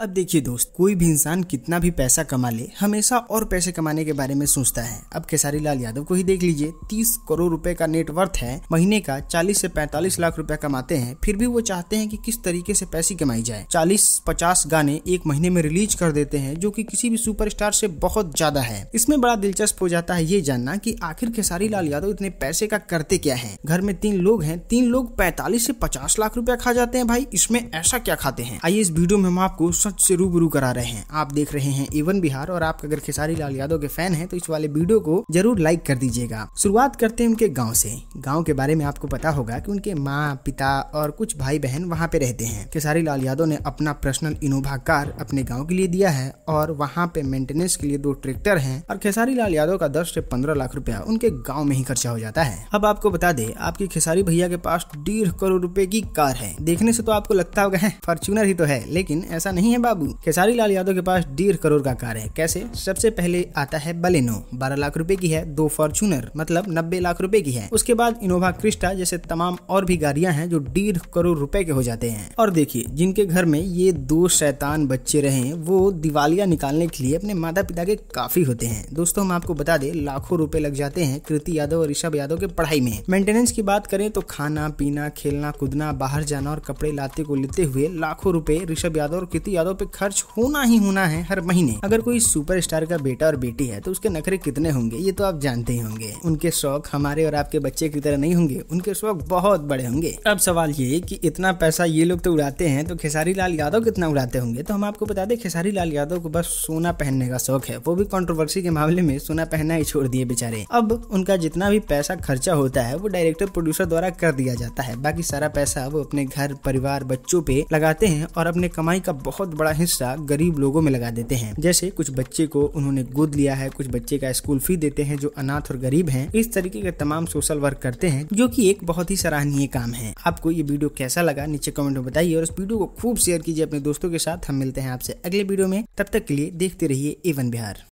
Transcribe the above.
अब देखिए दोस्त कोई भी इंसान कितना भी पैसा कमा ले हमेशा और पैसे कमाने के बारे में सोचता है अब खेसारी लाल यादव को ही देख लीजिए 30 करोड़ रुपए का नेटवर्थ है महीने का 40 से 45 लाख रुपए कमाते हैं फिर भी वो चाहते हैं कि किस तरीके से पैसे कमाई जाए 40-50 गाने एक महीने में रिलीज कर देते हैं जो की कि किसी भी सुपर से बहुत ज्यादा है इसमें बड़ा दिलचस्प हो जाता है ये जानना की आखिर खेसारी लाल यादव इतने पैसे का करते क्या है घर में तीन लोग है तीन लोग पैतालीस ऐसी पचास लाख रूपया खा जाते हैं भाई इसमें ऐसा क्या खाते हैं आइए इस वीडियो में हम आपको सच से रूबरू करा रहे हैं आप देख रहे हैं एवन बिहार और आप अगर खेसारी लाल यादव के फैन है तो इस वाले वीडियो को जरूर लाइक कर दीजिएगा शुरुआत करते हैं उनके गाँव से गाँव के बारे में आपको पता होगा की उनके माँ पिता और कुछ भाई बहन वहाँ पे रहते हैं खेसारी लाल यादव ने अपना पर्सनल इनोवा कार अपने गाँव के लिए दिया है और वहाँ पे मेंटेनेंस के लिए दो ट्रैक्टर है और खेसारी लाल यादव का दस से पंद्रह लाख रूपया उनके गाँव में ही खर्चा हो जाता है अब आपको बता दे आपके खेसारी भैया के पास डेढ़ करोड़ रूपए की कार है देखने से तो आपको लगता होगा फॉर्चुनर ही तो है लेकिन ऐसा नहीं है हैं बाबू खेसारी लाल यादव के पास डेढ़ करोड़ का कार है कैसे सबसे पहले आता है बलेनो बारह लाख रूपए की है दो फॉर्चूनर मतलब नब्बे लाख रूपए की है उसके बाद इनोवा क्रिस्टा जैसे तमाम और भी गाड़ियां हैं जो डेढ़ करोड़ रूपए के हो जाते हैं और देखिए जिनके घर में ये दो शैतान बच्चे रहे वो दिवालिया निकालने के लिए अपने माता पिता के काफी होते हैं दोस्तों हम आपको बता दें लाखों रूपए लग जाते हैं कृति यादव और ऋषभ यादव के पढ़ाई में मेंटेनेंस की बात करें तो खाना पीना खेलना कूदना बाहर जाना और कपड़े लाते को लेते हुए लाखों रूपए ऋषभ यादव और कृति यादव उत्पादों पे खर्च होना ही होना है हर महीने अगर कोई स्टार का बेटा और बेटी है तो उसके नखरे कितने होंगे ये तो आप जानते ही होंगे उनके शौक हमारे और आपके बच्चे की तरह नहीं होंगे उनके शौक बहुत बड़े होंगे अब सवाल ये कि इतना पैसा ये लोग तो उड़ाते हैं तो खेसारी लाल यादव कितना उड़ाते होंगे तो हम आपको बता दें खेसारी लाल यादव को बस सोना पहनने का शौक है वो भी कॉन्ट्रोवर्सी के मामले में सोना पहनना ही छोड़ दिए बेचारे अब उनका जितना भी पैसा खर्चा होता है वो डायरेक्टर प्रोड्यूसर द्वारा कर दिया जाता है बाकी सारा पैसा वो अपने घर परिवार बच्चों पे लगाते हैं और अपने कमाई का बहुत बड़ा हिस्सा गरीब लोगों में लगा देते हैं जैसे कुछ बच्चे को उन्होंने गोद लिया है कुछ बच्चे का स्कूल फी देते हैं जो अनाथ और गरीब है इस तरीके के तमाम सोशल वर्क करते हैं जो की एक बहुत ही सराहनीय काम है आपको ये वीडियो कैसा लगा नीचे कमेंट में बताइए और इस वीडियो को खूब शेयर कीजिए अपने दोस्तों के साथ हम मिलते हैं आपसे अगले वीडियो में तब तक के लिए देखते रहिए एवन बिहार